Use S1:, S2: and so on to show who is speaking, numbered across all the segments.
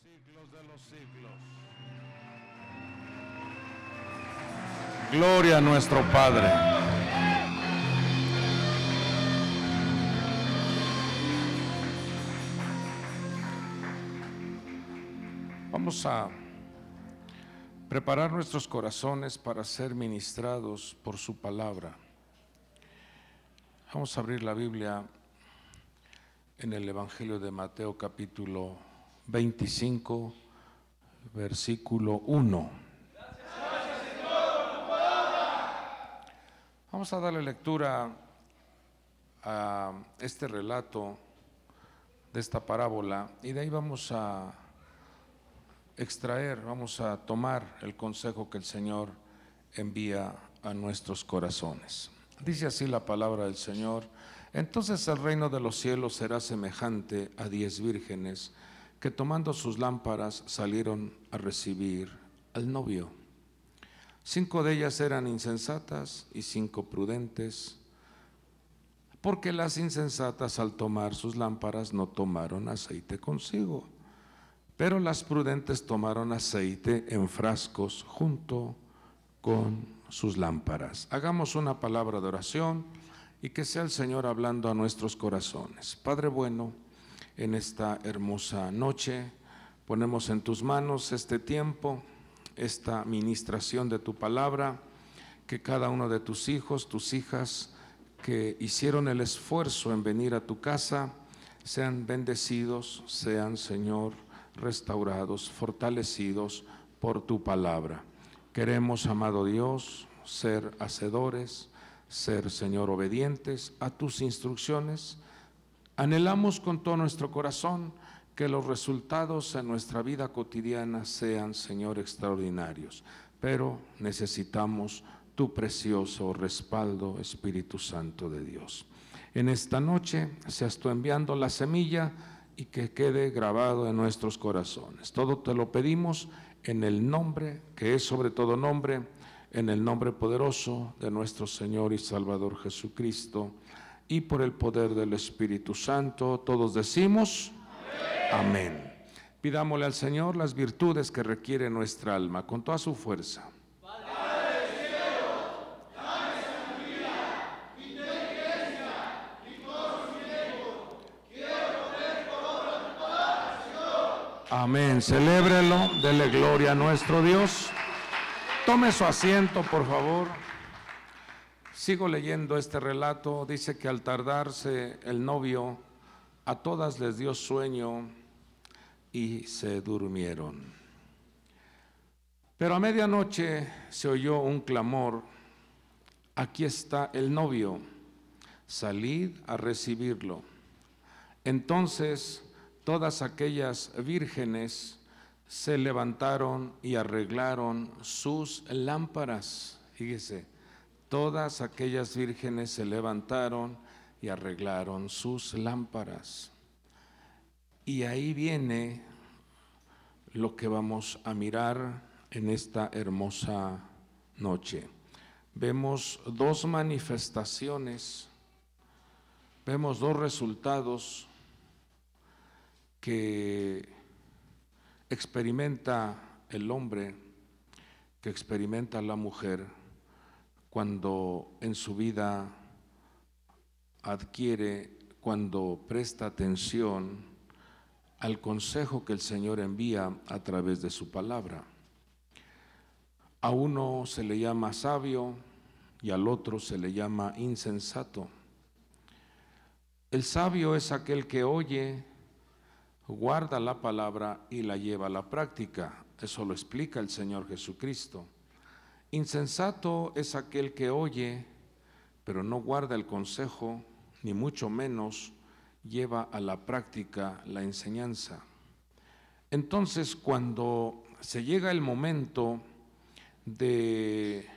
S1: siglos de los siglos. Gloria a nuestro Padre. Vamos a preparar nuestros corazones para ser ministrados por su palabra. Vamos a abrir la Biblia en el Evangelio de Mateo capítulo 25, versículo 1. Vamos a darle lectura a este relato de esta parábola y de ahí vamos a extraer, vamos a tomar el consejo que el Señor envía a nuestros corazones. Dice así la palabra del Señor, entonces el reino de los cielos será semejante a diez vírgenes que tomando sus lámparas salieron a recibir al novio. Cinco de ellas eran insensatas y cinco prudentes, porque las insensatas al tomar sus lámparas no tomaron aceite consigo, pero las prudentes tomaron aceite en frascos junto con sus lámparas. Hagamos una palabra de oración y que sea el Señor hablando a nuestros corazones. Padre bueno, en esta hermosa noche. Ponemos en tus manos este tiempo, esta ministración de tu palabra, que cada uno de tus hijos, tus hijas que hicieron el esfuerzo en venir a tu casa, sean bendecidos, sean, Señor, restaurados, fortalecidos por tu palabra. Queremos, amado Dios, ser hacedores, ser, Señor, obedientes a tus instrucciones Anhelamos con todo nuestro corazón que los resultados en nuestra vida cotidiana sean, Señor, extraordinarios, pero necesitamos tu precioso respaldo, Espíritu Santo de Dios. En esta noche seas tú enviando la semilla y que quede grabado en nuestros corazones. Todo te lo pedimos en el nombre, que es sobre todo nombre, en el nombre poderoso de nuestro Señor y Salvador Jesucristo y por el poder del Espíritu Santo. Todos decimos, amén. Pidámosle al Señor las virtudes que requiere nuestra alma con toda su fuerza. Amén. Celébrelo, dele gloria a nuestro Dios. Tome su asiento, por favor. Sigo leyendo este relato, dice que al tardarse el novio, a todas les dio sueño y se durmieron. Pero a medianoche se oyó un clamor, aquí está el novio, salid a recibirlo. Entonces todas aquellas vírgenes se levantaron y arreglaron sus lámparas, fíjese, Todas aquellas vírgenes se levantaron y arreglaron sus lámparas. Y ahí viene lo que vamos a mirar en esta hermosa noche. Vemos dos manifestaciones, vemos dos resultados que experimenta el hombre, que experimenta la mujer cuando en su vida adquiere, cuando presta atención al consejo que el Señor envía a través de su palabra. A uno se le llama sabio y al otro se le llama insensato. El sabio es aquel que oye, guarda la palabra y la lleva a la práctica. Eso lo explica el Señor Jesucristo. Insensato es aquel que oye, pero no guarda el consejo, ni mucho menos lleva a la práctica la enseñanza. Entonces, cuando se llega el momento de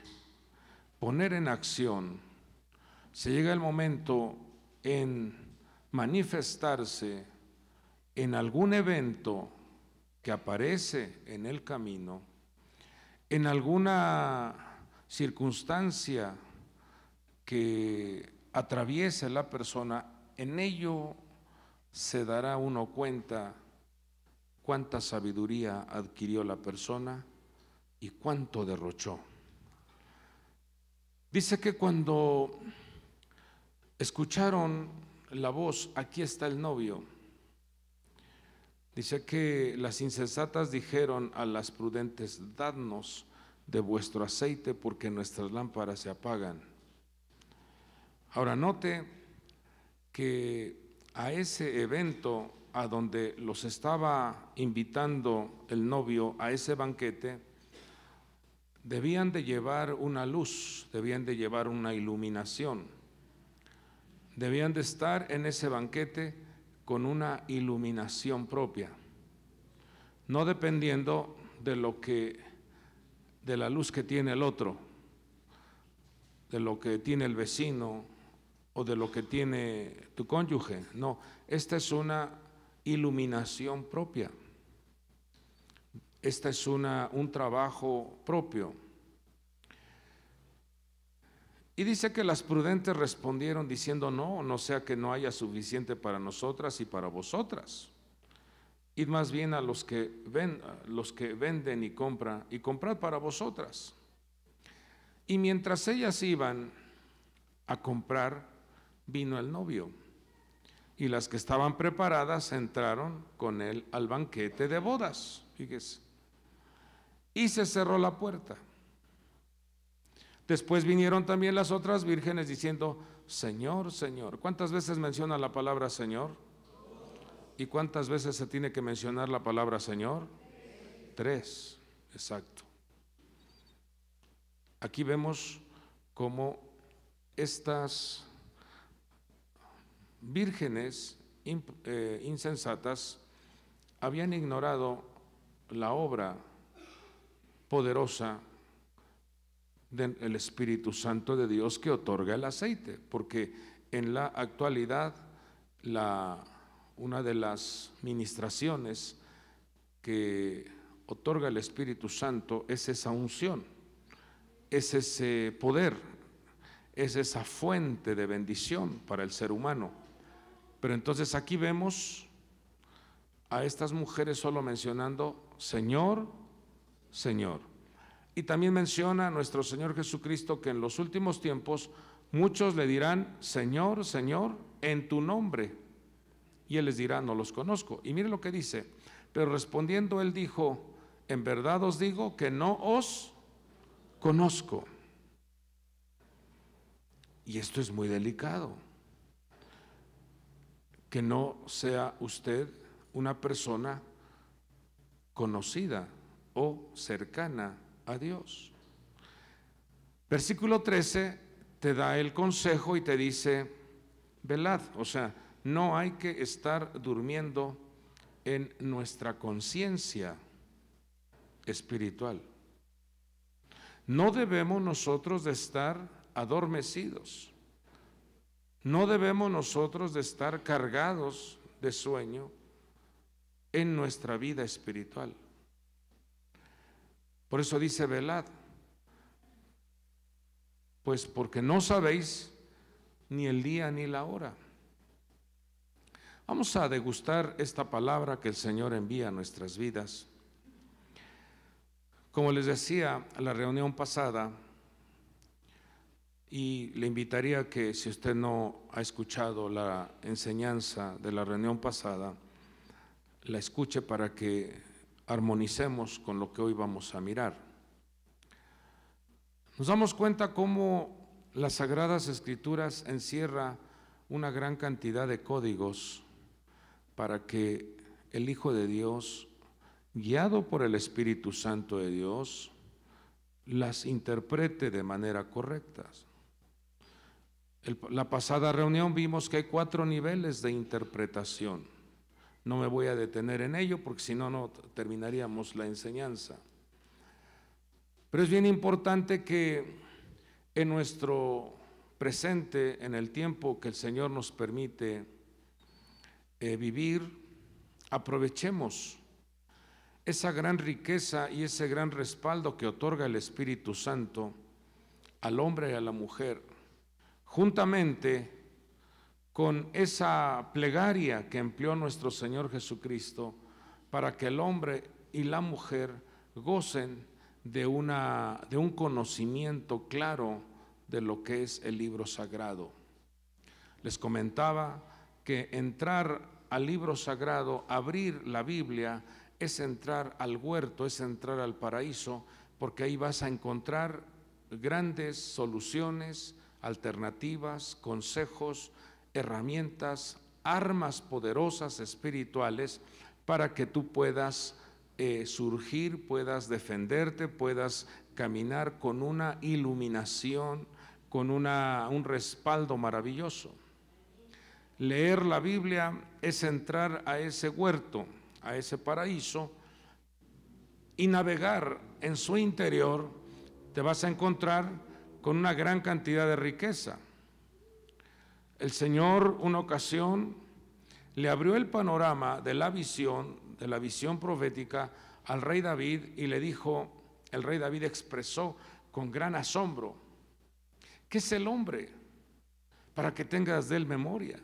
S1: poner en acción, se llega el momento en manifestarse en algún evento que aparece en el camino, en alguna circunstancia que atraviese la persona, en ello se dará uno cuenta cuánta sabiduría adquirió la persona y cuánto derrochó. Dice que cuando escucharon la voz, aquí está el novio, Dice que las insensatas dijeron a las prudentes, dadnos de vuestro aceite porque nuestras lámparas se apagan. Ahora note que a ese evento a donde los estaba invitando el novio a ese banquete, debían de llevar una luz, debían de llevar una iluminación, debían de estar en ese banquete con una iluminación propia, no dependiendo de lo que de la luz que tiene el otro, de lo que tiene el vecino o de lo que tiene tu cónyuge. No, esta es una iluminación propia. Esta es una, un trabajo propio. Y dice que las prudentes respondieron diciendo, no, no sea que no haya suficiente para nosotras y para vosotras. Y más bien a los que, ven, los que venden y compran, y comprad para vosotras. Y mientras ellas iban a comprar, vino el novio. Y las que estaban preparadas entraron con él al banquete de bodas, fíjese. Y se cerró la puerta. Después vinieron también las otras vírgenes diciendo, Señor, Señor. ¿Cuántas veces menciona la palabra Señor? ¿Y cuántas veces se tiene que mencionar la palabra Señor? Tres, exacto. Aquí vemos cómo estas vírgenes eh, insensatas habían ignorado la obra poderosa el Espíritu Santo de Dios que otorga el aceite, porque en la actualidad una de las ministraciones que otorga el Espíritu Santo es esa unción, es ese poder, es esa fuente de bendición para el ser humano. Pero entonces aquí vemos a estas mujeres solo mencionando, Señor, Señor. Y también menciona nuestro Señor Jesucristo que en los últimos tiempos muchos le dirán, Señor, Señor, en tu nombre. Y él les dirá, no los conozco. Y mire lo que dice. Pero respondiendo él dijo, en verdad os digo que no os conozco. Y esto es muy delicado. Que no sea usted una persona conocida o cercana a Dios. Versículo 13 te da el consejo y te dice, velad, o sea, no hay que estar durmiendo en nuestra conciencia espiritual. No debemos nosotros de estar adormecidos. No debemos nosotros de estar cargados de sueño en nuestra vida espiritual. Por eso dice velad. Pues porque no sabéis ni el día ni la hora. Vamos a degustar esta palabra que el Señor envía a nuestras vidas. Como les decía a la reunión pasada, y le invitaría que si usted no ha escuchado la enseñanza de la reunión pasada, la escuche para que armonicemos con lo que hoy vamos a mirar. Nos damos cuenta cómo las Sagradas Escrituras encierra una gran cantidad de códigos para que el Hijo de Dios, guiado por el Espíritu Santo de Dios, las interprete de manera correcta. en la pasada reunión vimos que hay cuatro niveles de interpretación. No me voy a detener en ello porque si no, no terminaríamos la enseñanza. Pero es bien importante que en nuestro presente, en el tiempo que el Señor nos permite eh, vivir, aprovechemos esa gran riqueza y ese gran respaldo que otorga el Espíritu Santo al hombre y a la mujer, juntamente con esa plegaria que empleó nuestro Señor Jesucristo para que el hombre y la mujer gocen de, una, de un conocimiento claro de lo que es el libro sagrado. Les comentaba que entrar al libro sagrado, abrir la Biblia, es entrar al huerto, es entrar al paraíso, porque ahí vas a encontrar grandes soluciones, alternativas, consejos herramientas, armas poderosas espirituales para que tú puedas eh, surgir, puedas defenderte, puedas caminar con una iluminación, con un respaldo maravilloso. Leer la Biblia es entrar a ese huerto, a ese paraíso, y navegar en su interior, te vas a encontrar con una gran cantidad de riqueza. El Señor una ocasión le abrió el panorama de la visión, de la visión profética al rey David y le dijo, el rey David expresó con gran asombro, ¿qué es el hombre para que tengas de él memoria?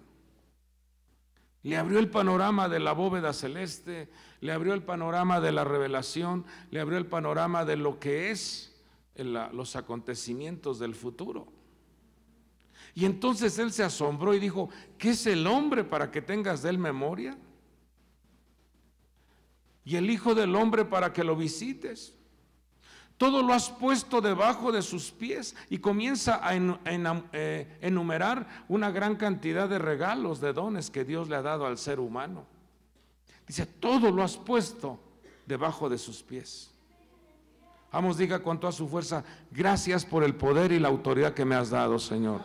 S1: Le abrió el panorama de la bóveda celeste, le abrió el panorama de la revelación, le abrió el panorama de lo que es los acontecimientos del futuro. Y entonces él se asombró y dijo, ¿qué es el hombre para que tengas de él memoria? Y el Hijo del Hombre para que lo visites. Todo lo has puesto debajo de sus pies y comienza a eh, enumerar una gran cantidad de regalos, de dones que Dios le ha dado al ser humano. Dice, todo lo has puesto debajo de sus pies. Vamos, diga con toda su fuerza, gracias por el poder y la autoridad que me has dado, Señor.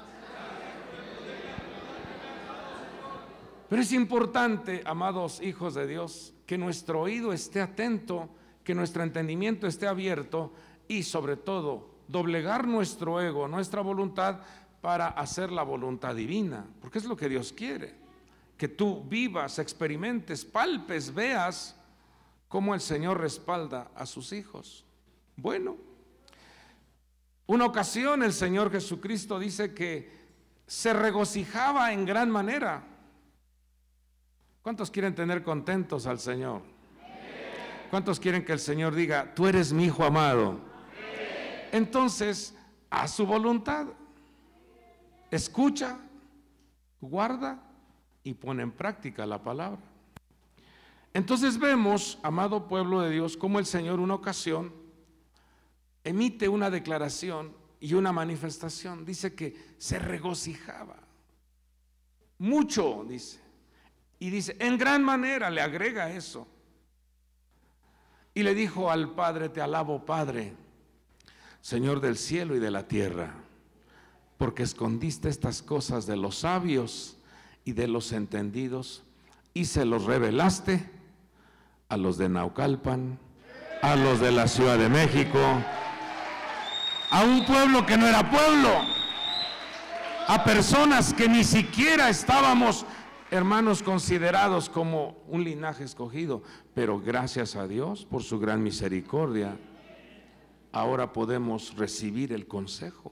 S1: Pero es importante, amados hijos de Dios, que nuestro oído esté atento, que nuestro entendimiento esté abierto y sobre todo doblegar nuestro ego, nuestra voluntad para hacer la voluntad divina, porque es lo que Dios quiere, que tú vivas, experimentes, palpes, veas cómo el Señor respalda a sus hijos. Bueno, una ocasión el Señor Jesucristo dice que se regocijaba en gran manera ¿Cuántos quieren tener contentos al Señor? ¿Cuántos quieren que el Señor diga, tú eres mi hijo amado? Entonces, a su voluntad, escucha, guarda y pone en práctica la palabra. Entonces vemos, amado pueblo de Dios, cómo el Señor una ocasión emite una declaración y una manifestación. Dice que se regocijaba. Mucho, dice. Y dice, en gran manera le agrega eso. Y le dijo al Padre, te alabo Padre, Señor del cielo y de la tierra, porque escondiste estas cosas de los sabios y de los entendidos y se los revelaste a los de Naucalpan, a los de la Ciudad de México, a un pueblo que no era pueblo, a personas que ni siquiera estábamos hermanos considerados como un linaje escogido, pero gracias a Dios por su gran misericordia, ahora podemos recibir el consejo.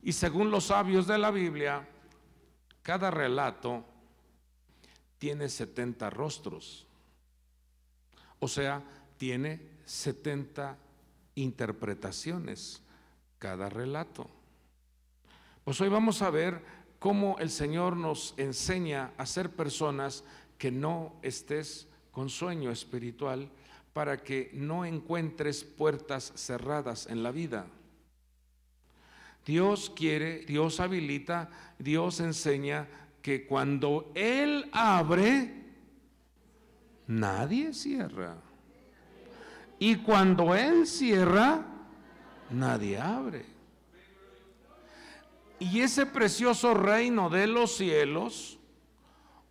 S1: Y según los sabios de la Biblia, cada relato tiene 70 rostros, o sea, tiene 70 interpretaciones cada relato. Pues hoy vamos a ver cómo el Señor nos enseña a ser personas que no estés con sueño espiritual para que no encuentres puertas cerradas en la vida. Dios quiere, Dios habilita, Dios enseña que cuando Él abre, nadie cierra. Y cuando Él cierra, nadie abre. Y ese precioso reino de los cielos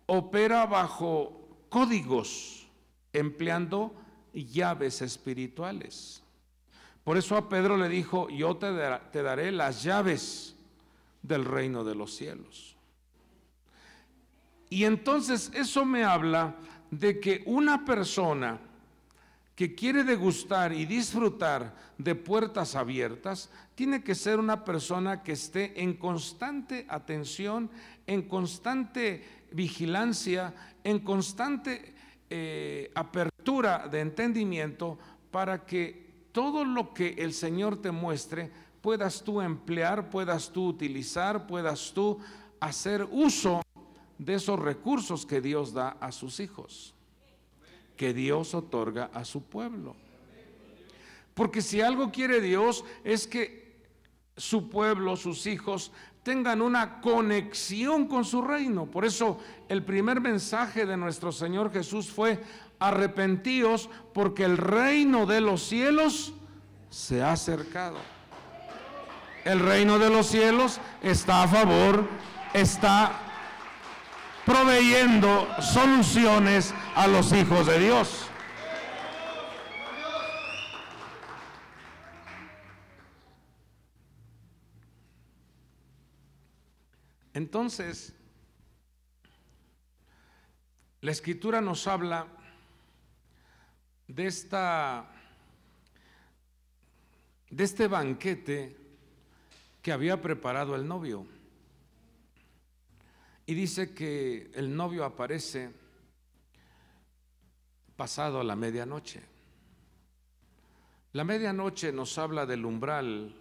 S1: opera bajo códigos, empleando llaves espirituales. Por eso a Pedro le dijo, yo te, daré las llaves del reino de los cielos. Y entonces eso me habla de que una persona que quiere degustar y disfrutar de puertas abiertas, tiene que ser una persona que esté en constante atención, en constante vigilancia, en constante eh, apertura de entendimiento para que todo lo que el Señor te muestre puedas tú emplear, puedas tú utilizar, puedas tú hacer uso de esos recursos que Dios da a sus hijos que Dios otorga a su pueblo. Porque si algo quiere Dios es que su pueblo, sus hijos, tengan una conexión con su reino. Por eso el primer mensaje de nuestro Señor Jesús fue, arrepentíos porque el reino de los cielos se ha acercado. El reino de los cielos está a favor, está proveyendo soluciones a los hijos de Dios. Entonces, la escritura nos habla de esta de este banquete que había preparado el novio. Y dice que el novio aparece pasado a la medianoche. La medianoche nos habla del umbral,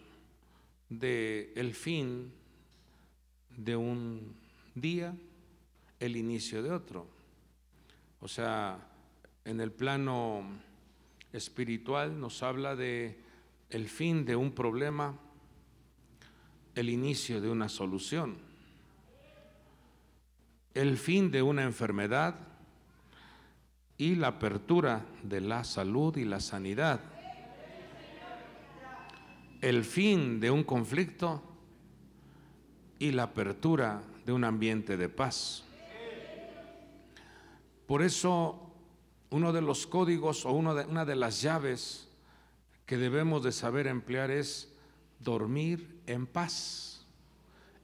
S1: del el fin de un día, el inicio de otro. O sea, en el plano espiritual nos habla de el fin de un problema, el inicio de una solución el fin de una enfermedad y la apertura de la salud y la sanidad. El fin de un conflicto y la apertura de un ambiente de paz. Por eso, uno de los códigos o de, una de las llaves que debemos de saber emplear es dormir en paz.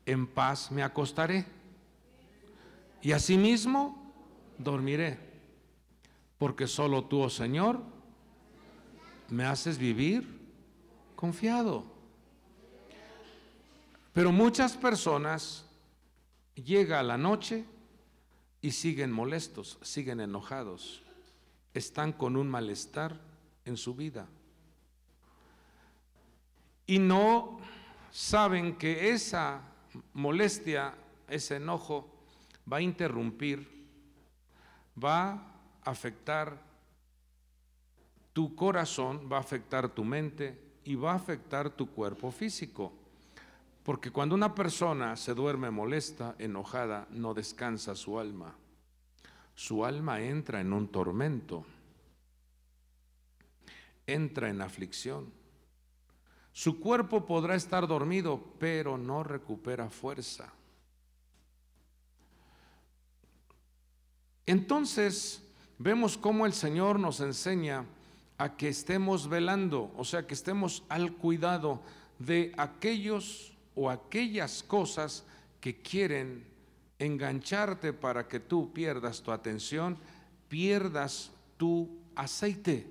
S1: En paz me acostaré y asimismo dormiré, porque solo tú, oh Señor, me haces vivir confiado. Pero muchas personas llega a la noche y siguen molestos, siguen enojados, están con un malestar en su vida. Y no saben que esa molestia, ese enojo, va a interrumpir, va a afectar tu corazón, va a afectar tu mente y va a afectar tu cuerpo físico. Porque cuando una persona se duerme molesta, enojada, no descansa su alma. Su alma entra en un tormento, entra en aflicción. Su cuerpo podrá estar dormido, pero no recupera fuerza. Entonces, vemos cómo el Señor nos enseña a que estemos velando, o sea, que estemos al cuidado de aquellos o aquellas cosas que quieren engancharte para que tú pierdas tu atención, pierdas tu aceite,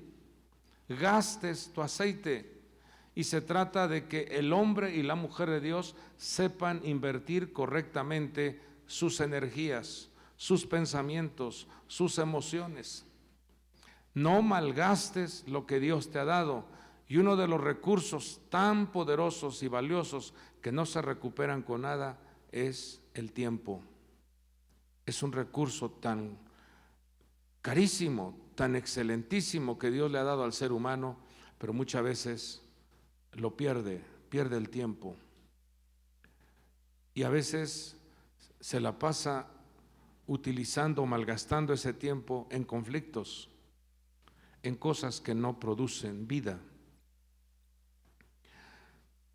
S1: gastes tu aceite. Y se trata de que el hombre y la mujer de Dios sepan invertir correctamente sus energías sus pensamientos, sus emociones. No malgastes lo que Dios te ha dado. Y uno de los recursos tan poderosos y valiosos que no se recuperan con nada es el tiempo. Es un recurso tan carísimo, tan excelentísimo que Dios le ha dado al ser humano, pero muchas veces lo pierde, pierde el tiempo. Y a veces se la pasa utilizando o malgastando ese tiempo en conflictos, en cosas que no producen vida.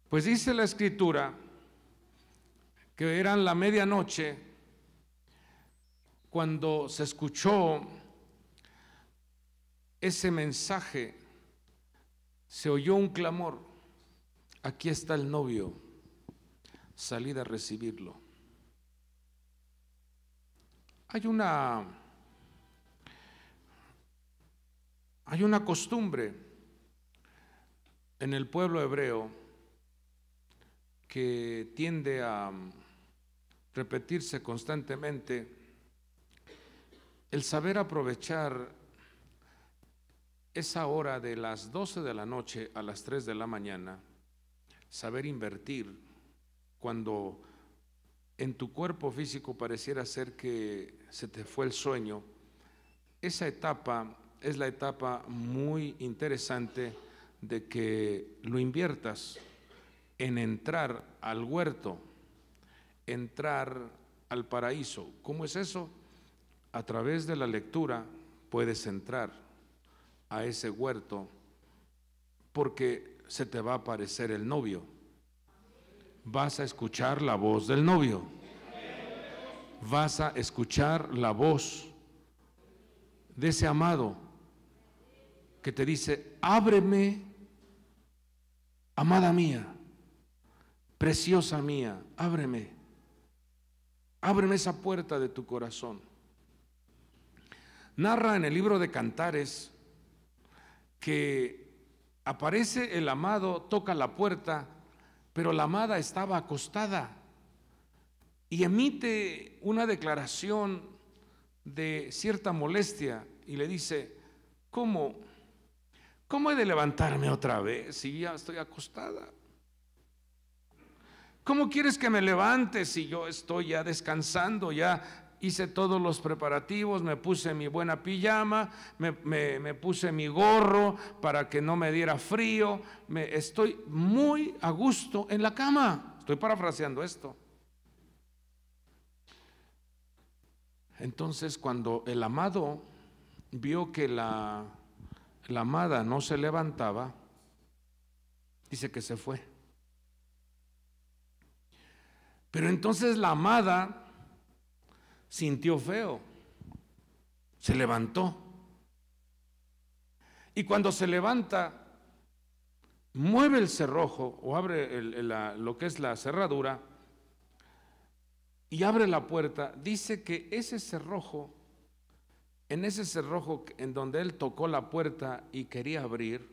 S1: Pues dice la escritura que eran la medianoche cuando se escuchó ese mensaje, se oyó un clamor, aquí está el novio, salid a recibirlo. Hay una, hay una costumbre en el pueblo hebreo que tiende a repetirse constantemente el saber aprovechar esa hora de las 12 de la noche a las 3 de la mañana, saber invertir cuando en tu cuerpo físico pareciera ser que se te fue el sueño, esa etapa es la etapa muy interesante de que lo inviertas en entrar al huerto, entrar al paraíso. ¿Cómo es eso? A través de la lectura puedes entrar a ese huerto porque se te va a aparecer el novio vas a escuchar la voz del novio. Vas a escuchar la voz de ese amado que te dice, ábreme, amada mía, preciosa mía, ábreme. Ábreme esa puerta de tu corazón. Narra en el libro de Cantares que aparece el amado, toca la puerta pero la amada estaba acostada y emite una declaración de cierta molestia y le dice, ¿cómo? ¿Cómo he de levantarme otra vez si ya estoy acostada? ¿Cómo quieres que me levante si yo estoy ya descansando, ya hice todos los preparativos, me puse mi buena pijama, me, puse mi gorro para que no me diera frío, estoy muy a gusto en la cama. Estoy parafraseando esto. Entonces cuando el amado vio que la, la amada no se levantaba, dice que se fue. Pero entonces la amada sintió feo, se levantó. Y cuando se levanta, mueve el cerrojo o abre lo que es la cerradura y abre la puerta, dice que ese cerrojo, en ese cerrojo en donde él tocó la puerta y quería abrir,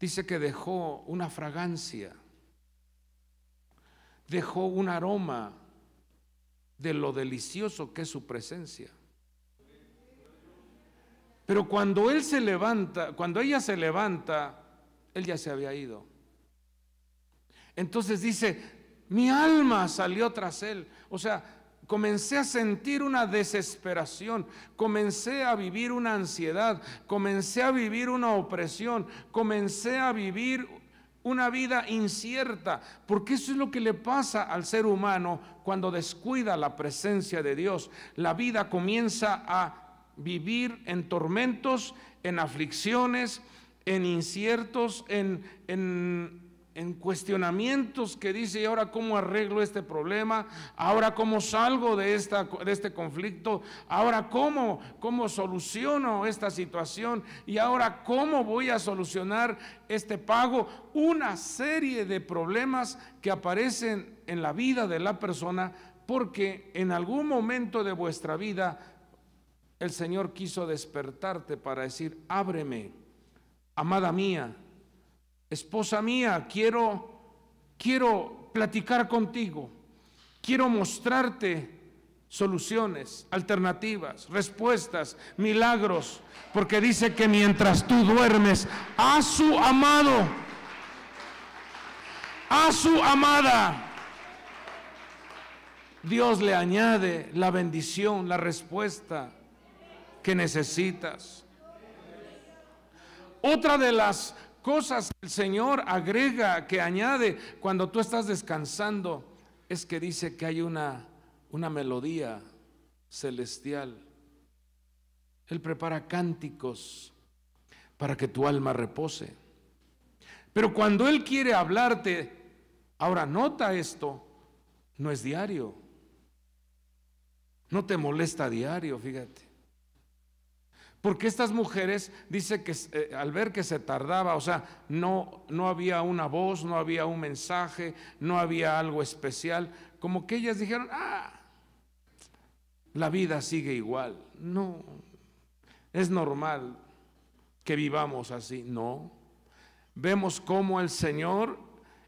S1: dice que dejó una fragancia, dejó un aroma de lo delicioso que es su presencia. Pero cuando él se levanta, cuando ella se levanta, él ya se había ido. Entonces dice, mi alma salió tras él. O sea, comencé a sentir una desesperación, comencé a vivir una ansiedad, comencé a vivir una opresión, comencé a vivir una vida incierta, porque eso es lo que le pasa al ser humano cuando descuida la presencia de Dios. La vida comienza a vivir en tormentos, en aflicciones, en inciertos, en, en cuestionamientos que dice, ¿y ahora cómo arreglo este problema? ¿Ahora cómo salgo de, esta, de este conflicto? ¿Ahora cómo, cómo soluciono esta situación? ¿Y ahora cómo voy a solucionar este pago? Una serie de problemas que aparecen en la vida de la persona porque en algún momento de vuestra vida el Señor quiso despertarte para decir, ábreme, amada mía, esposa mía, quiero, quiero platicar contigo, quiero mostrarte soluciones, alternativas, respuestas, milagros, porque dice que mientras tú duermes, a su amado, a su amada, Dios le añade la bendición, la respuesta que necesitas. Otra de las cosas que el Señor agrega, que añade cuando tú estás descansando, es que dice que hay una, una melodía celestial. Él prepara cánticos para que tu alma repose. Pero cuando Él quiere hablarte, ahora nota esto, no es diario. No te molesta diario, fíjate. Porque estas mujeres dice que eh, al ver que se tardaba, o sea, no, no había una voz, no había un mensaje, no había algo especial, como que ellas dijeron, ah, la vida sigue igual. No, es normal que vivamos así, no. Vemos cómo el Señor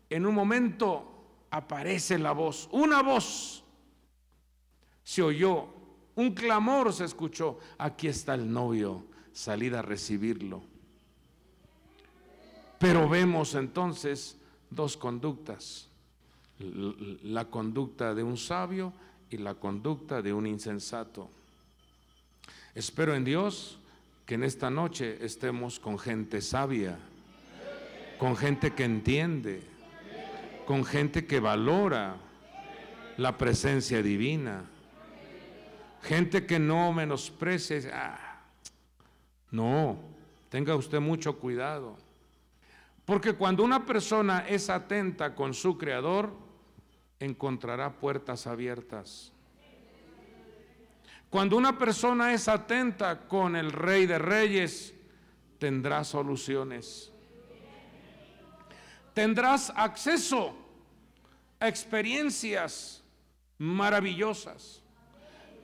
S1: en un momento aparece la voz, una voz se oyó un clamor se escuchó. Aquí está el novio, salida a recibirlo. Pero vemos entonces dos conductas. La conducta de un sabio y la conducta de un insensato. Espero en Dios que en esta noche estemos con gente sabia, con gente que entiende, con gente que valora la presencia divina gente que no menosprece. Ah, no, tenga usted mucho cuidado. Porque cuando una persona es atenta con su Creador, encontrará puertas abiertas. Cuando una persona es atenta con el Rey de Reyes, tendrá soluciones. Tendrás acceso a experiencias maravillosas.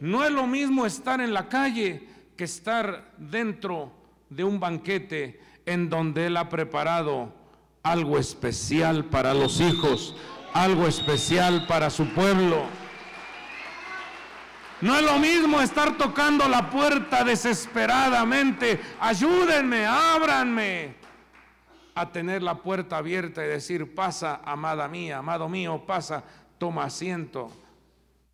S1: No es lo mismo estar en la calle que estar dentro de un banquete en donde Él ha preparado algo especial para los hijos, algo especial para su pueblo. No es lo mismo estar tocando la puerta desesperadamente, ayúdenme, ábranme, a tener la puerta abierta y decir, pasa, amada mía, amado mío, pasa, toma asiento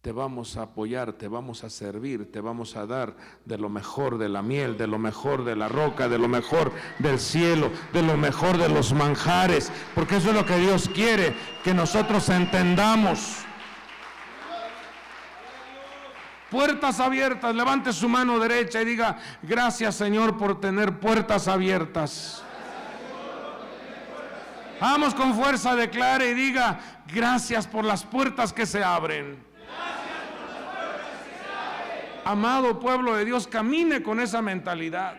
S1: te vamos a apoyar, te vamos a servir, te vamos a dar de lo mejor de la miel, de lo mejor de la roca, de lo mejor del cielo, de lo mejor de los manjares, porque eso es lo que Dios quiere, que nosotros entendamos. Puertas abiertas, levante su mano derecha y diga, gracias Señor por tener puertas abiertas. Vamos con fuerza, declare y diga, gracias por las puertas que se abren amado pueblo de Dios, camine con esa mentalidad.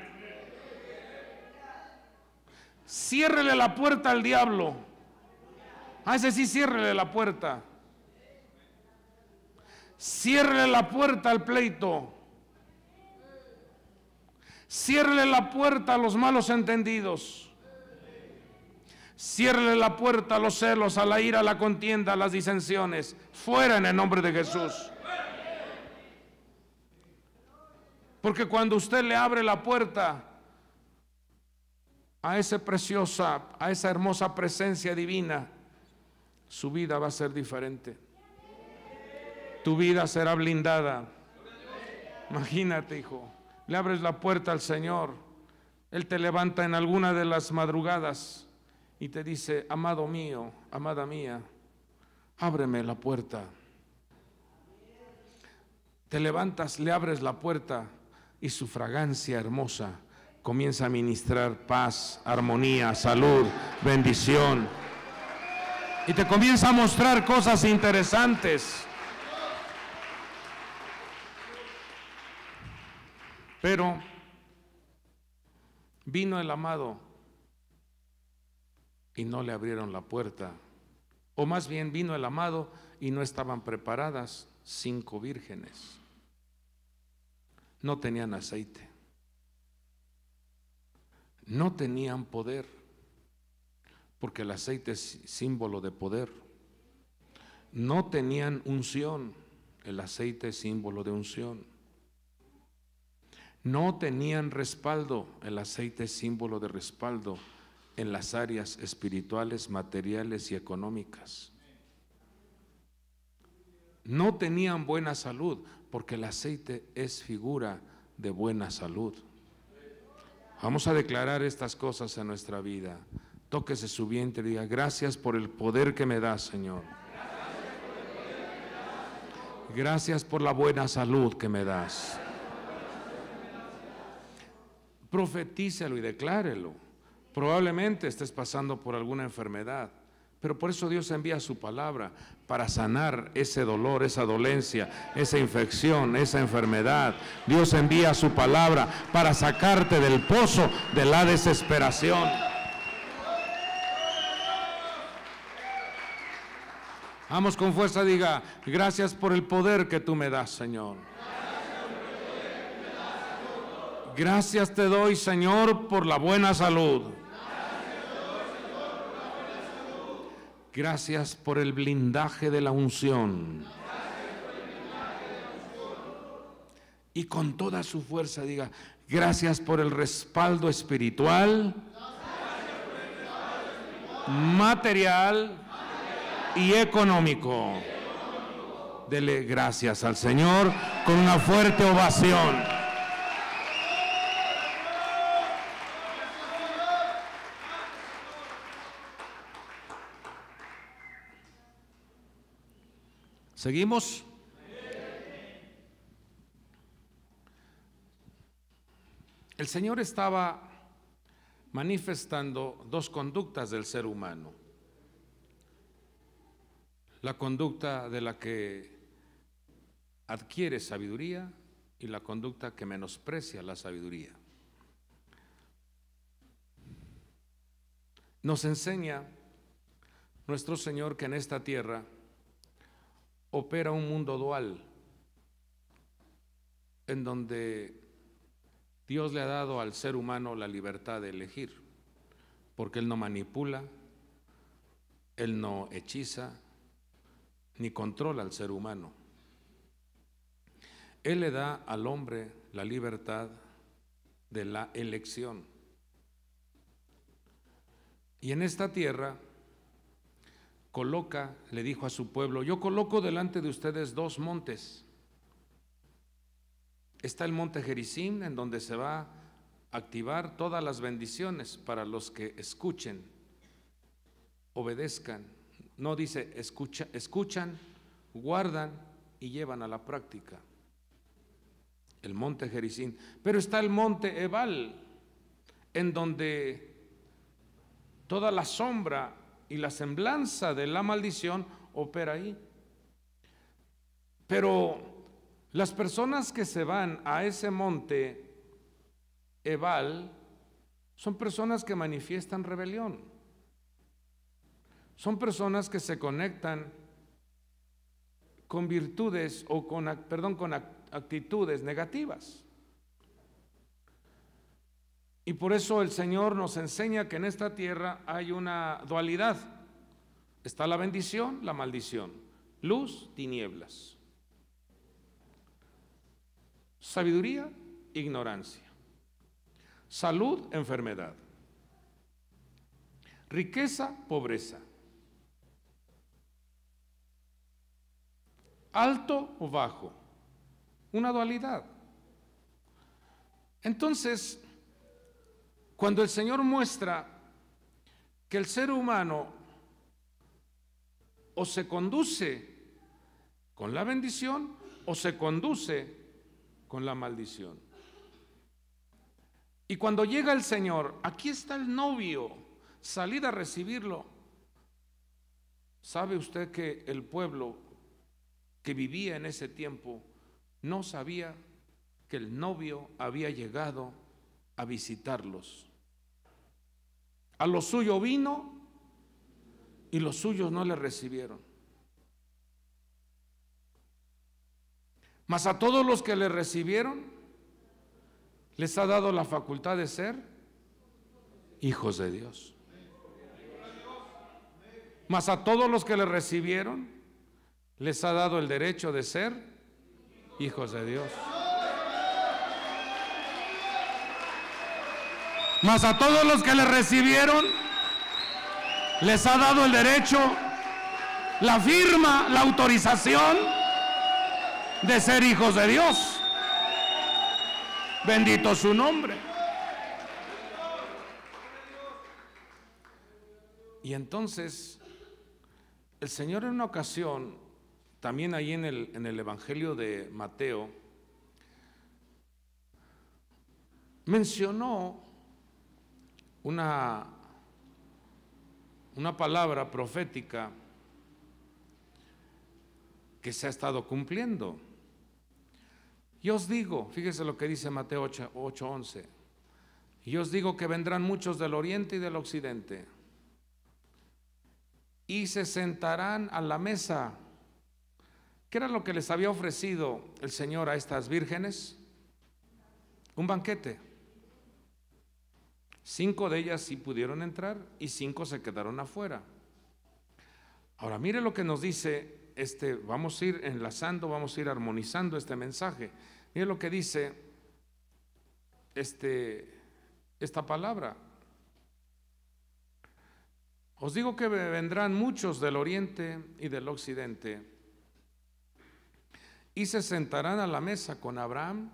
S1: Ciérrele la puerta al diablo. A ah, ese sí, ciérrele la puerta. Ciérrele la puerta al pleito. Ciérrele la puerta a los malos entendidos. Ciérrele la puerta a los celos, a la ira, a la contienda, a las disensiones. Fuera en el nombre de Jesús. Porque cuando usted le abre la puerta a esa preciosa, a esa hermosa presencia divina, su vida va a ser diferente. Tu vida será blindada. Imagínate, hijo, le abres la puerta al Señor, Él te levanta en alguna de las madrugadas y te dice, amado mío, amada mía, ábreme la puerta. Te levantas, le abres la puerta y su fragancia hermosa comienza a ministrar paz, armonía, salud, bendición. Y te comienza a mostrar cosas interesantes. Pero vino el amado y no le abrieron la puerta. O más bien vino el amado y no estaban preparadas cinco vírgenes no tenían aceite, no tenían poder, porque el aceite es símbolo de poder, no tenían unción, el aceite es símbolo de unción, no tenían respaldo, el aceite es símbolo de respaldo en las áreas espirituales, materiales y económicas no tenían buena salud, porque el aceite es figura de buena salud. Vamos a declarar estas cosas en nuestra vida. Tóquese su vientre y diga, gracias por el poder que me das, Señor. Gracias por la buena salud que me das. Profetícelo y declárelo. Probablemente estés pasando por alguna enfermedad, pero por eso Dios envía su palabra, para sanar ese dolor, esa dolencia, esa infección, esa enfermedad. Dios envía su palabra para sacarte del pozo de la desesperación. Vamos con fuerza, diga, gracias por el poder que tú me das, Señor. Gracias te doy, Señor, por la buena salud. Gracias por el blindaje de la unción. Y con toda su fuerza diga, gracias por el respaldo espiritual, material y económico. Dele gracias al Señor con una fuerte ovación. ¿Seguimos? El Señor estaba manifestando dos conductas del ser humano. La conducta de la que adquiere sabiduría y la conducta que menosprecia la sabiduría. Nos enseña nuestro Señor que en esta tierra opera un mundo dual, en donde Dios le ha dado al ser humano la libertad de elegir, porque Él no manipula, Él no hechiza, ni controla al ser humano. Él le da al hombre la libertad de la elección. Y en esta tierra, Coloca, le dijo a su pueblo, yo coloco delante de ustedes dos montes. Está el monte Jericín en donde se va a activar todas las bendiciones para los que escuchen, obedezcan. No dice escucha, escuchan, guardan y llevan a la práctica. El monte Jericín. Pero está el monte Ebal, en donde toda la sombra y la semblanza de la maldición opera ahí. Pero las personas que se van a ese monte Ebal son personas que manifiestan rebelión. Son personas que se conectan con virtudes o con, perdón, con actitudes negativas. Y por eso el Señor nos enseña que en esta tierra hay una dualidad. Está la bendición, la maldición, luz, tinieblas, sabiduría, ignorancia, salud, enfermedad, riqueza, pobreza, alto o bajo, una dualidad. Entonces, cuando el Señor muestra que el ser humano o se conduce con la bendición o se conduce con la maldición. Y cuando llega el Señor, aquí está el novio, salid a recibirlo. ¿Sabe usted que el pueblo que vivía en ese tiempo no sabía que el novio había llegado a visitarlos. A lo suyo vino y los suyos no le recibieron. Mas a todos los que le recibieron, les ha dado la facultad de ser hijos de Dios. Mas a todos los que le recibieron, les ha dado el derecho de ser hijos de Dios. mas a todos los que le recibieron les ha dado el derecho, la firma, la autorización de ser hijos de Dios. Bendito su nombre. Y entonces, el Señor en una ocasión, también ahí en el, en el Evangelio de Mateo, mencionó una, palabra profética que se ha estado cumpliendo. Y os digo, fíjese lo que dice Mateo 8:11, y os digo que vendrán muchos del oriente y del occidente, y se sentarán a la mesa. ¿Qué era lo que les había ofrecido el Señor a estas vírgenes? Un banquete. Cinco de ellas sí pudieron entrar y cinco se quedaron afuera. Ahora, mire lo que nos dice este, vamos a ir enlazando, vamos a ir armonizando este mensaje. Mire lo que dice este, esta palabra. Os digo que vendrán muchos del oriente y del occidente y se sentarán a la mesa con Abraham,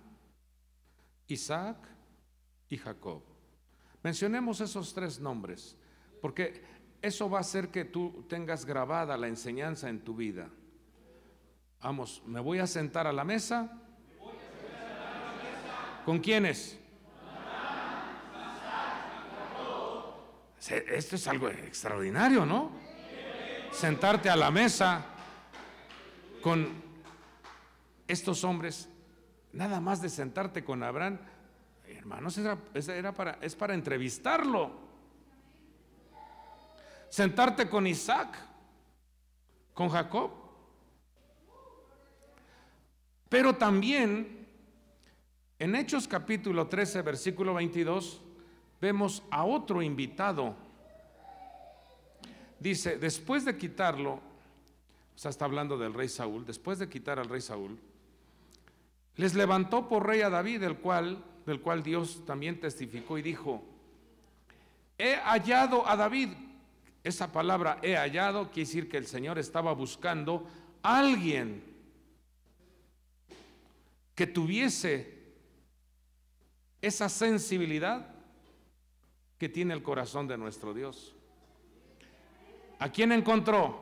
S1: Isaac y Jacob Mencionemos esos tres nombres, porque eso va a hacer que tú tengas grabada la enseñanza en tu vida. Vamos, me voy a sentar a la mesa. ¿Con quiénes? Esto es algo extraordinario, ¿no? Sentarte a la mesa con estos hombres, nada más de sentarte con Abraham, Hermanos, era para, es para entrevistarlo. Sentarte con Isaac, con Jacob. Pero también en Hechos capítulo 13, versículo 22, vemos a otro invitado. Dice, después de quitarlo, o sea, está hablando del rey Saúl, después de quitar al rey Saúl, les levantó por rey a David, el cual el cual Dios también testificó y dijo, he hallado a David. Esa palabra he hallado quiere decir que el Señor estaba buscando a alguien que tuviese esa sensibilidad que tiene el corazón de nuestro Dios. ¿A quién encontró?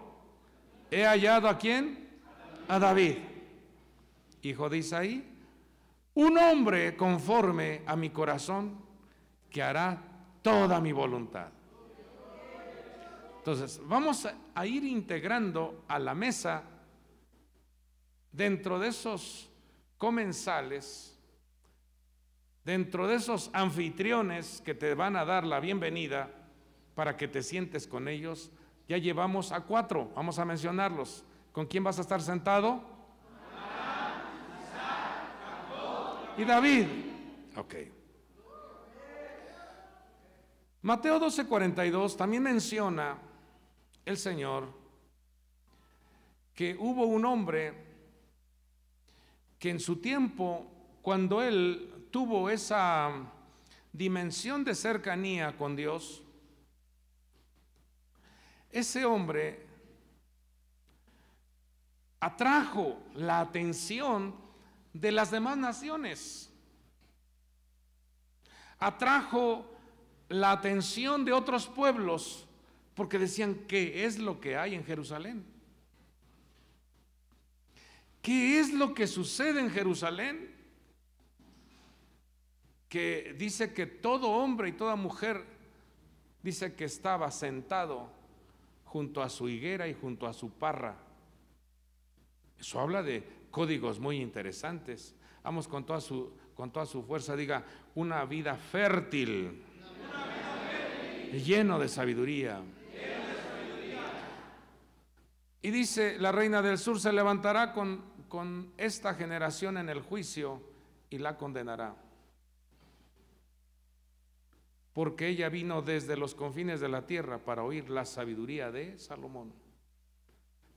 S1: He hallado a quién? A David, hijo de Isaí, un hombre conforme a mi corazón que hará toda mi voluntad. Entonces, vamos a ir integrando a la mesa dentro de esos comensales, dentro de esos anfitriones que te van a dar la bienvenida para que te sientes con ellos. Ya llevamos a cuatro, vamos a mencionarlos. ¿Con quién vas a estar sentado? y David. Ok. Mateo 12:42 también menciona el Señor que hubo un hombre que en su tiempo, cuando él tuvo esa dimensión de cercanía con Dios, ese hombre atrajo la atención de las demás naciones. Atrajo la atención de otros pueblos porque decían, ¿qué es lo que hay en Jerusalén? ¿Qué es lo que sucede en Jerusalén? Que dice que todo hombre y toda mujer dice que estaba sentado junto a su higuera y junto a su parra. Eso habla de códigos muy interesantes. Vamos con toda su, con toda su fuerza, diga, una vida fértil, lleno de sabiduría. Y dice, la reina del sur se levantará con, con, esta generación en el juicio y la condenará. Porque ella vino desde los confines de la tierra para oír la sabiduría de Salomón.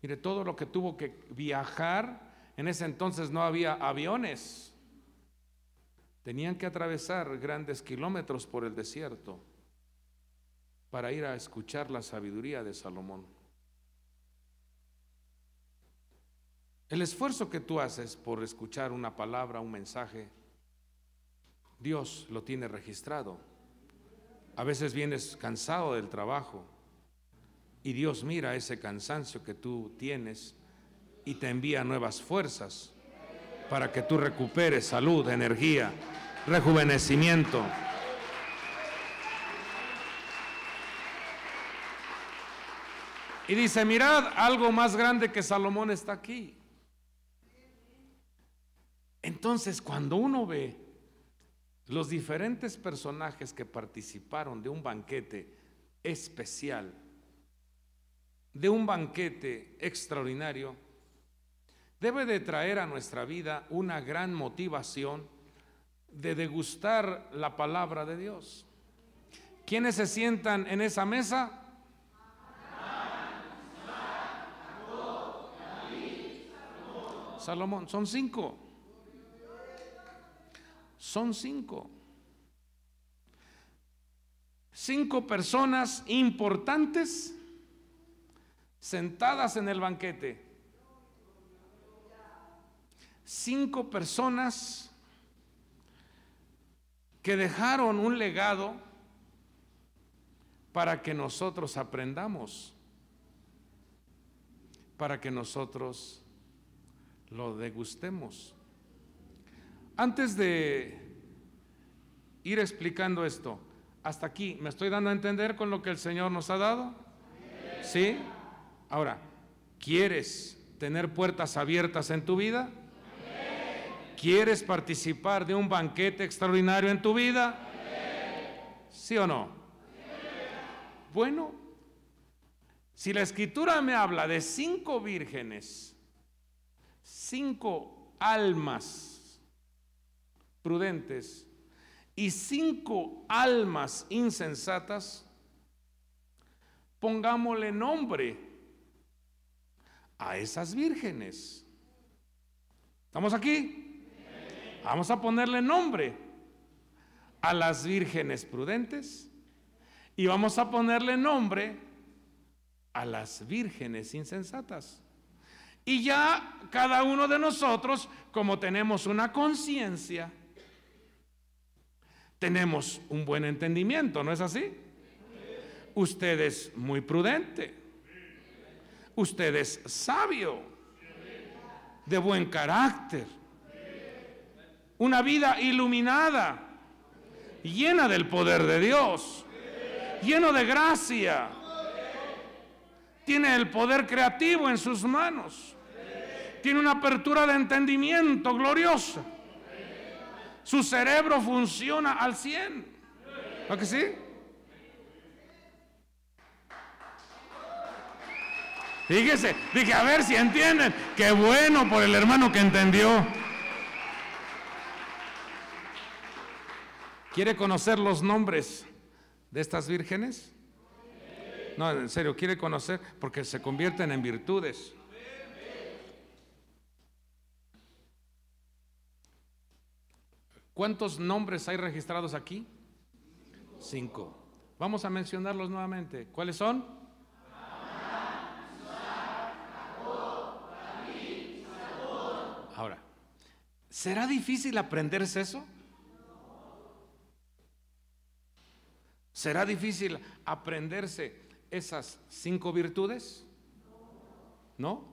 S1: Mire, todo lo que tuvo que viajar en ese entonces no había aviones. Tenían que atravesar grandes kilómetros por el desierto para ir a escuchar la sabiduría de Salomón. El esfuerzo que tú haces por escuchar una palabra, un mensaje, Dios lo tiene registrado. A veces vienes cansado del trabajo y Dios mira ese cansancio que tú tienes y te envía nuevas fuerzas para que tú recuperes salud, energía, rejuvenecimiento. Y dice, mirad, algo más grande que Salomón está aquí. Entonces, cuando uno ve los diferentes personajes que participaron de un banquete especial, de un banquete extraordinario, debe de traer a nuestra vida una gran motivación de degustar la palabra de Dios. ¿Quiénes se sientan en esa mesa? Salomón, son cinco. Son cinco. Cinco personas importantes sentadas en el banquete cinco personas que dejaron un legado para que nosotros aprendamos, para que nosotros lo degustemos. Antes de ir explicando esto, hasta aquí, ¿me estoy dando a entender con lo que el Señor nos ha dado? ¿Sí? Ahora, ¿quieres tener puertas abiertas en tu vida? ¿Quieres participar de un banquete extraordinario en tu vida? ¿Sí, o no? Bueno, si la escritura me habla de cinco vírgenes, cinco almas prudentes y cinco almas insensatas, pongámosle nombre a esas vírgenes. ¿Estamos aquí? Vamos a ponerle nombre a las vírgenes prudentes y vamos a ponerle nombre a las vírgenes insensatas. Y ya cada uno de nosotros, como tenemos una conciencia, tenemos un buen entendimiento, ¿no es así? Usted es muy prudente. Usted es sabio, de buen carácter una vida iluminada, llena del poder de Dios, lleno de gracia. Tiene el poder creativo en sus manos. Tiene una apertura de entendimiento gloriosa. Su cerebro funciona al 100. ¿A que sí? Fíjese, dije, a ver si entienden. Qué bueno por el hermano que entendió. ¿Quiere conocer los nombres de estas vírgenes? No, en serio, quiere conocer porque se convierten en virtudes. ¿Cuántos nombres hay registrados aquí? Cinco. Vamos a mencionarlos nuevamente. ¿Cuáles son? Ahora, ¿será difícil aprenderse eso? ¿Será difícil aprenderse esas cinco virtudes? ¿No?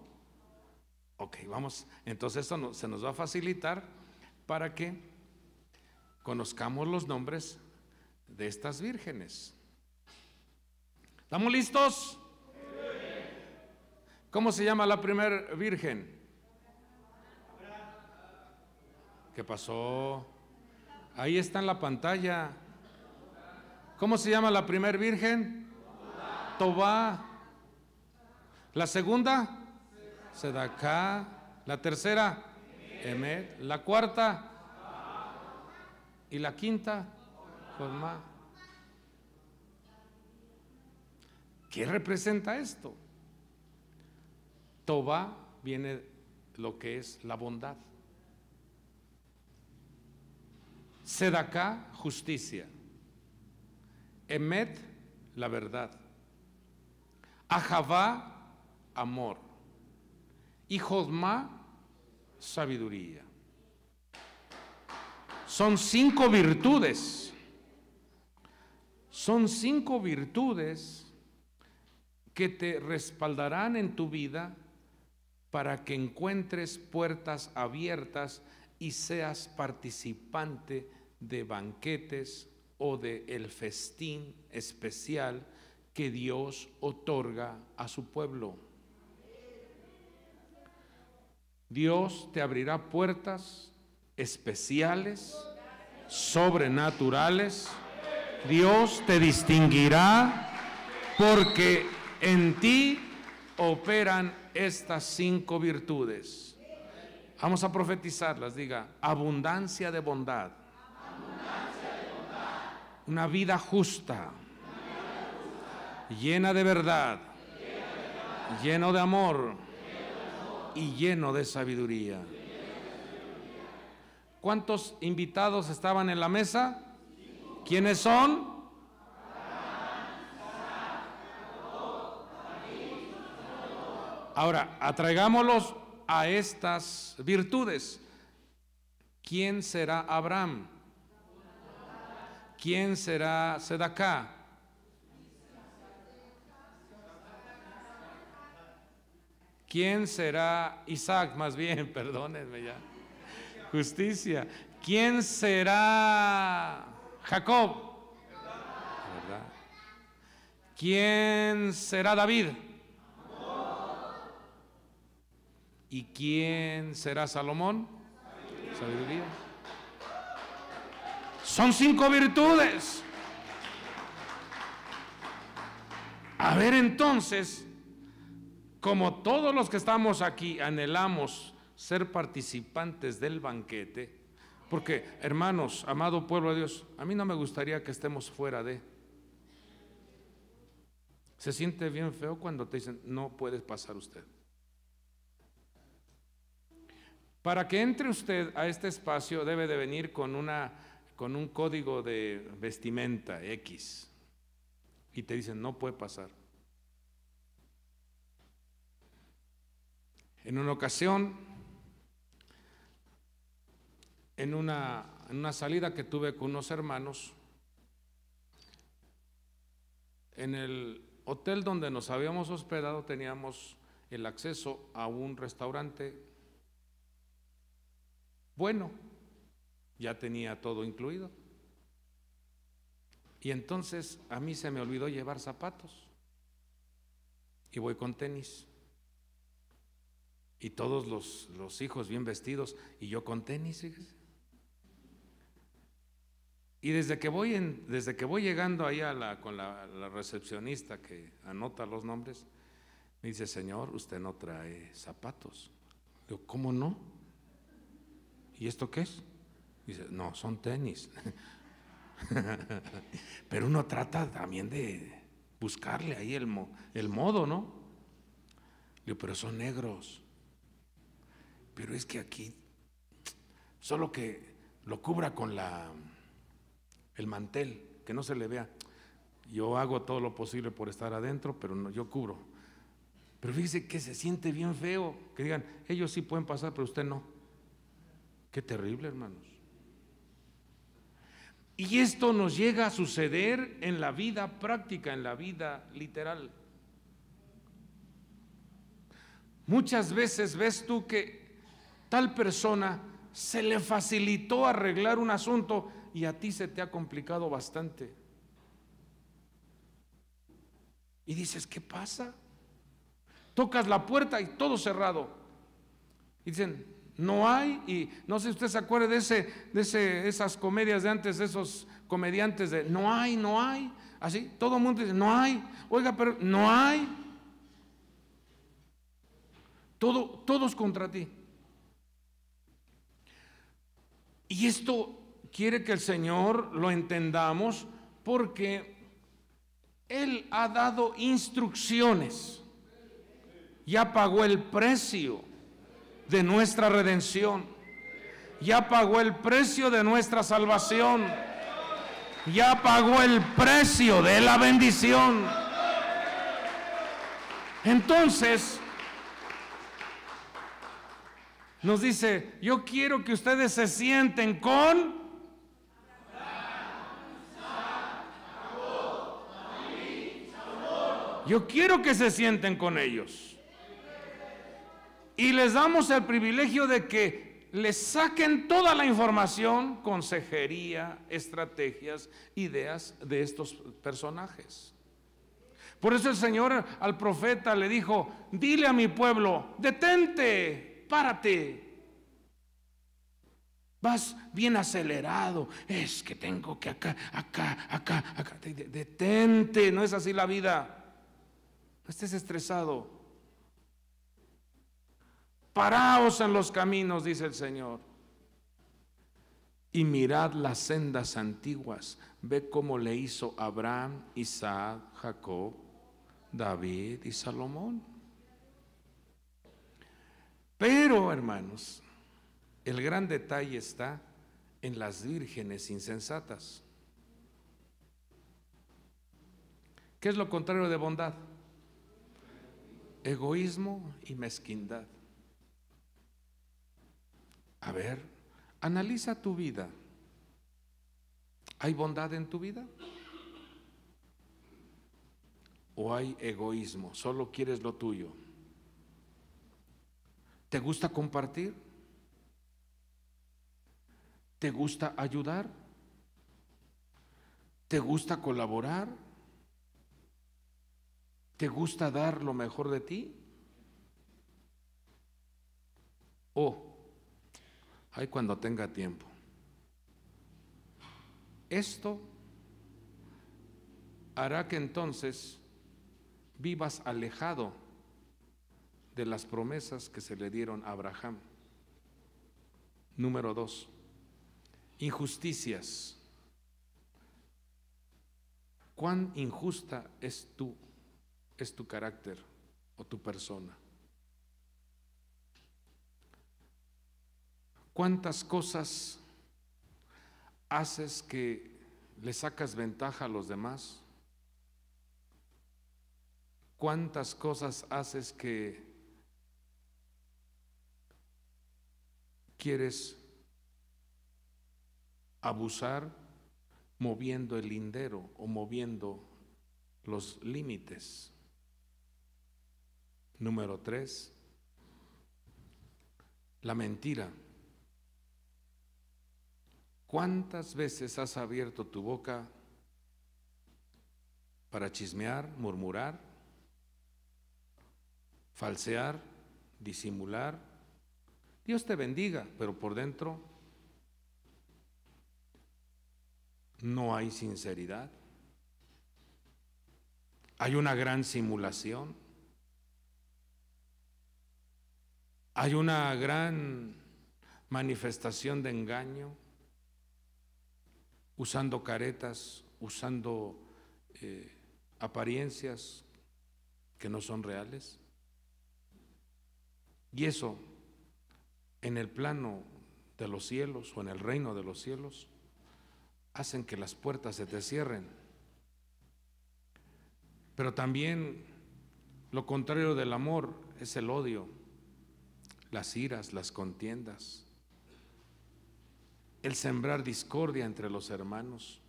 S1: Ok, vamos. Entonces eso se nos va a facilitar para que conozcamos los nombres de estas vírgenes. ¿Estamos listos? ¿Cómo se llama la primera virgen? ¿Qué pasó? Ahí está en la pantalla. ¿Cómo se llama la primer virgen? Tobá. La segunda, Sedacá. La tercera, Emet. La cuarta, y la quinta, Jorma. ¿Qué representa esto? Tobá viene lo que es la bondad. Sedacá, justicia. Emet, la verdad. Ahavá, amor. Y Jodma, sabiduría. Son cinco virtudes. Son cinco virtudes que te respaldarán en tu vida para que encuentres puertas abiertas y seas participante de banquetes o del festín especial que Dios otorga a su pueblo. Dios te abrirá puertas especiales, sobrenaturales. Dios te distinguirá porque en ti operan estas cinco virtudes. Vamos a profetizarlas, diga, abundancia de bondad una vida justa, llena de verdad, lleno de amor y lleno de sabiduría. ¿Cuántos invitados estaban en la mesa? ¿Quiénes son? Ahora, atraigámoslos a estas virtudes. ¿Quién será Abraham? ¿Quién será Sedacá? ¿Quién será Isaac? Más bien, perdónenme ya. Justicia. ¿Quién será Jacob? ¿Quién será David? ¿Y quién será Salomón? Sabiduría. Son cinco virtudes. A ver entonces, como todos los que estamos aquí anhelamos ser participantes del banquete, porque hermanos, amado pueblo de Dios, a mí no me gustaría que estemos fuera de... Se siente bien feo cuando te dicen, no puede pasar usted. Para que entre usted a este espacio debe de venir con una con un código de vestimenta X y te dicen no puede pasar. En una ocasión, en una, en una salida que tuve con unos hermanos, en el hotel donde nos habíamos hospedado teníamos el acceso a un restaurante bueno, ya tenía todo incluido. Y entonces a mí se me olvidó llevar zapatos y voy con tenis. Y todos los, hijos bien vestidos y yo con tenis, Y desde que voy, en, desde que voy llegando ahí a la, con la, recepcionista que anota los nombres, me dice, Señor, usted no trae zapatos. yo ¿cómo no? ¿Y esto qué es? Dice, no, son tenis. Pero uno trata también de buscarle ahí el, el modo, ¿no? Le digo, pero son negros. Pero es que aquí, solo que lo cubra con la, el mantel, que no se le vea. Yo hago todo lo posible por estar adentro, pero yo cubro. Pero fíjese que se siente bien feo, que digan, ellos sí pueden pasar, pero usted no. Qué terrible, hermanos. Y esto nos llega a suceder en la vida práctica, en la vida literal. Muchas veces ves tú que tal persona se le facilitó arreglar un asunto y a ti se te ha complicado bastante. Y dices, ¿qué pasa? Tocas la puerta y todo cerrado. Y dicen, no hay, y no sé si usted se acuerda de, ese, de ese, esas comedias de antes, de esos comediantes de no hay, no hay, así, todo el mundo dice no hay, oiga, pero no hay. Todo, todos contra ti. Y esto quiere que el Señor lo entendamos porque Él ha dado instrucciones, ya pagó el precio de nuestra redención. Ya pagó el precio de nuestra salvación. Ya pagó el precio de la bendición. Entonces, nos dice, yo quiero que ustedes se sienten con... Yo quiero que se sienten con ellos y les damos el privilegio de que les saquen toda la información, consejería, estrategias, ideas de estos personajes. Por eso el Señor al profeta le dijo, dile a mi pueblo, detente, párate. Vas bien acelerado, es que tengo que acá, acá, acá, acá. Detente, no es así la vida. No estés estresado. Paraos en los caminos, dice el Señor. Y mirad las sendas antiguas. Ve cómo le hizo Abraham, Isaac, Jacob, David y Salomón. Pero, hermanos, el gran detalle está en las vírgenes insensatas. ¿Qué es lo contrario de bondad? Egoísmo y mezquindad. A ver, analiza tu vida. ¿Hay bondad en tu vida? ¿O hay egoísmo? Solo quieres lo tuyo. ¿Te gusta compartir? ¿Te gusta ayudar? ¿Te gusta colaborar? ¿Te gusta dar lo mejor de ti? ¿O cuando tenga tiempo. Esto hará que entonces vivas alejado de las promesas que se le dieron a Abraham. Número dos, injusticias. ¿Cuán injusta es tú es tu carácter o tu persona? ¿Cuántas cosas haces que le sacas ventaja a los demás? ¿Cuántas cosas haces que quieres abusar moviendo el lindero o moviendo los límites? Número tres, la mentira. ¿Cuántas veces has abierto tu boca para chismear, murmurar, falsear, disimular? Dios te bendiga, pero por dentro no hay sinceridad. Hay una gran simulación. Hay una gran manifestación de engaño usando caretas, usando eh, apariencias que no son reales. Y eso en el plano de los cielos o en el reino de los cielos hacen que las puertas se te cierren. Pero también lo contrario del amor es el odio, las iras, las contiendas, el sembrar discordia entre los hermanos.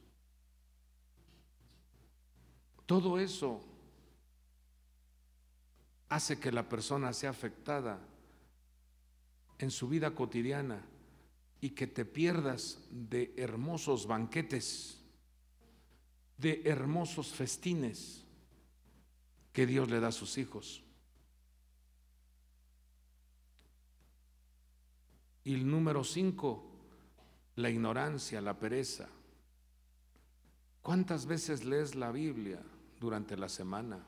S1: Todo eso hace que la persona sea afectada en su vida cotidiana y que te pierdas de hermosos banquetes, de hermosos festines que Dios le da a sus hijos. Y el número cinco, la ignorancia, la pereza. ¿Cuántas veces lees la Biblia durante la semana?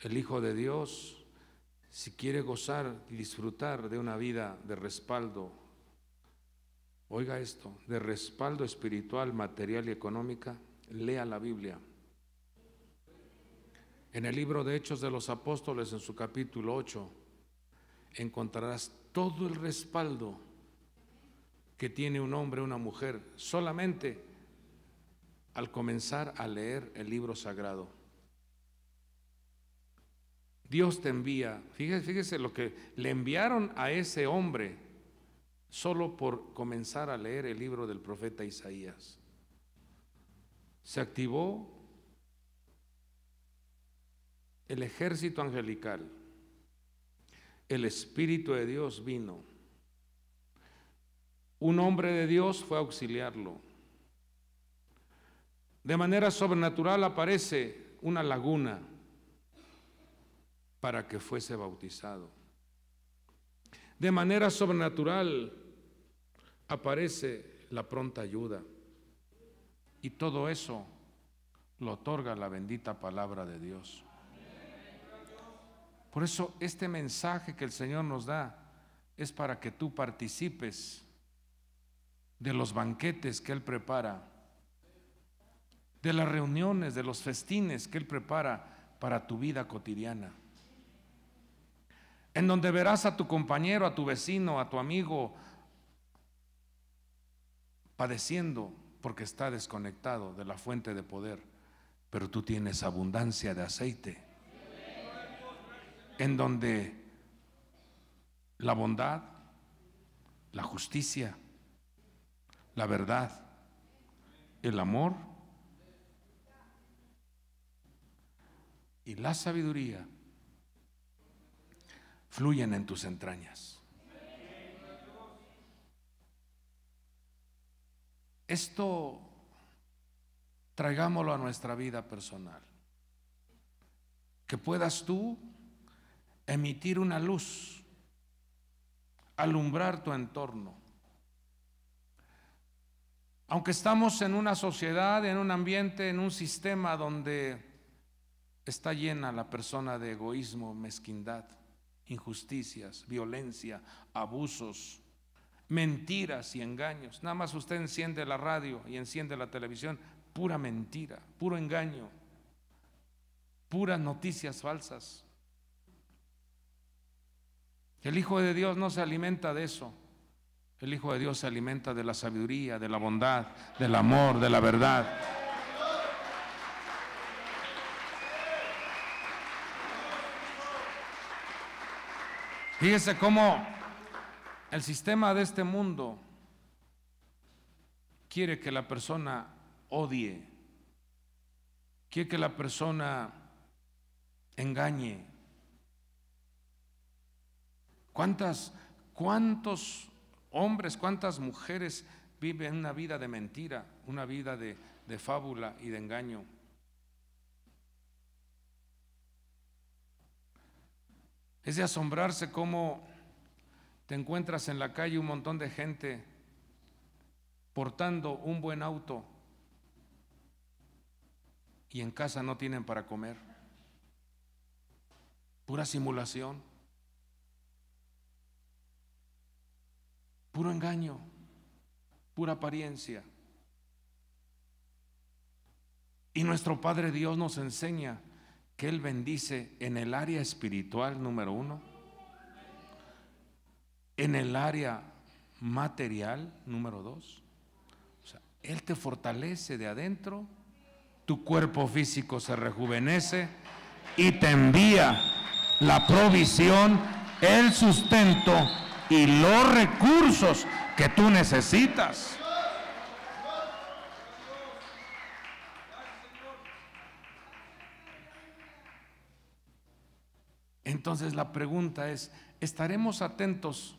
S1: El Hijo de Dios, si quiere gozar y disfrutar de una vida de respaldo, oiga esto, de respaldo espiritual, material y económica, lea la Biblia. En el libro de Hechos de los Apóstoles, en su capítulo 8, encontrarás todo el respaldo que tiene un hombre una mujer solamente al comenzar a leer el libro sagrado. Dios te envía, fíjese, fíjese lo que le enviaron a ese hombre solo por comenzar a leer el libro del profeta Isaías. Se activó el ejército angelical, el Espíritu de Dios vino un hombre de Dios fue a auxiliarlo. De manera sobrenatural aparece una laguna para que fuese bautizado. De manera sobrenatural aparece la pronta ayuda. Y todo eso lo otorga la bendita palabra de Dios. Por eso este mensaje que el Señor nos da es para que tú participes de los banquetes que Él prepara, de las reuniones, de los festines que Él prepara para tu vida cotidiana. En donde verás a tu compañero, a tu vecino, a tu amigo padeciendo porque está desconectado de la fuente de poder, pero tú tienes abundancia de aceite. En donde la bondad, la justicia, la verdad, el amor y la sabiduría fluyen en tus entrañas. Esto traigámoslo a nuestra vida personal. Que puedas tú emitir una luz, alumbrar tu entorno aunque estamos en una sociedad, en un ambiente, en un sistema donde está llena la persona de egoísmo, mezquindad, injusticias, violencia, abusos, mentiras y engaños. Nada más usted enciende la radio y enciende la televisión, pura mentira, puro engaño, puras noticias falsas. El Hijo de Dios no se alimenta de eso. El Hijo de Dios se alimenta de la sabiduría, de la bondad, del amor, de la verdad. Fíjese cómo el sistema de este mundo quiere que la persona odie, quiere que la persona engañe. ¿Cuántas, cuántos hombres, cuántas mujeres viven una vida de mentira, una vida de, fábula y de engaño. Es de asombrarse cómo te encuentras en la calle un montón de gente portando un buen auto y en casa no tienen para comer. Pura simulación. Puro engaño, pura apariencia. Y nuestro Padre Dios nos enseña que Él bendice en el área espiritual número uno, en el área material número dos. Él te fortalece de adentro, tu cuerpo físico se rejuvenece y te envía la provisión, el sustento y los recursos que tú necesitas. Entonces la pregunta es, ¿estaremos atentos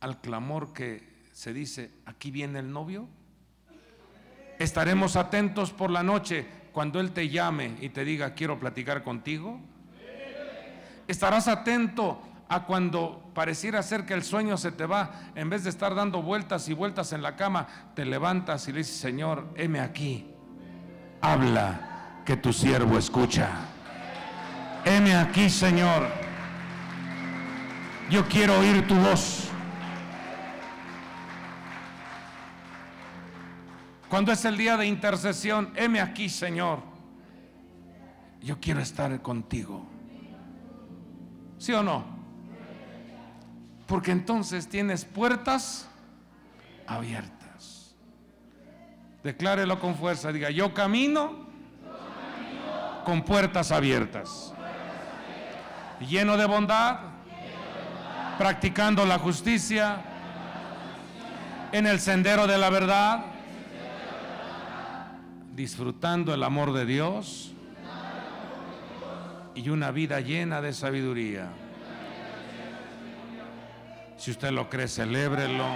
S1: al clamor que se dice, aquí viene el novio? ¿Estaremos atentos por la noche cuando Él te llame y te diga, quiero platicar contigo? ¿Estarás atento a cuando pareciera ser que el sueño se te va, en vez de estar dando vueltas y vueltas en la cama, te levantas y le dices, Señor, heme aquí, habla que tu siervo escucha. Heme aquí, Señor, yo quiero oír tu voz. Cuando es el día de intercesión, heme aquí, Señor, yo quiero estar contigo. ¿Sí o no? porque entonces tienes puertas abiertas. Declárelo con fuerza, diga, yo camino con puertas abiertas, lleno de bondad, practicando la justicia, en el sendero de la verdad, disfrutando el amor de Dios y una vida llena de sabiduría. Si usted lo cree, celébrelo.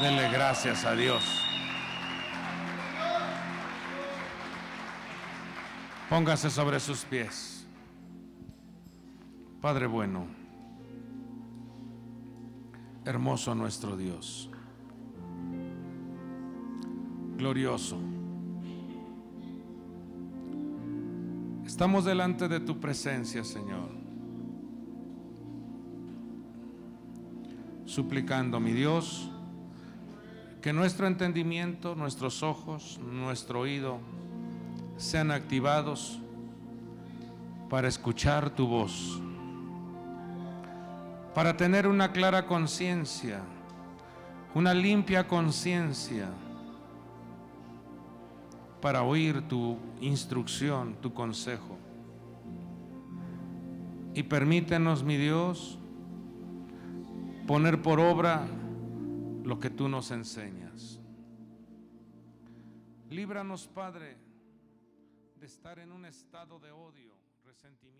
S1: Dele gracias a Dios. Póngase sobre sus pies. Padre bueno, hermoso nuestro Dios, glorioso. Estamos delante de tu presencia, Señor. suplicando mi Dios que nuestro entendimiento, nuestros ojos, nuestro oído sean activados para escuchar tu voz, para tener una clara conciencia, una limpia conciencia, para oír tu instrucción, tu consejo. Y permítenos, mi Dios, poner por obra lo que tú nos enseñas. Líbranos, Padre, de estar en un estado de odio, resentimiento.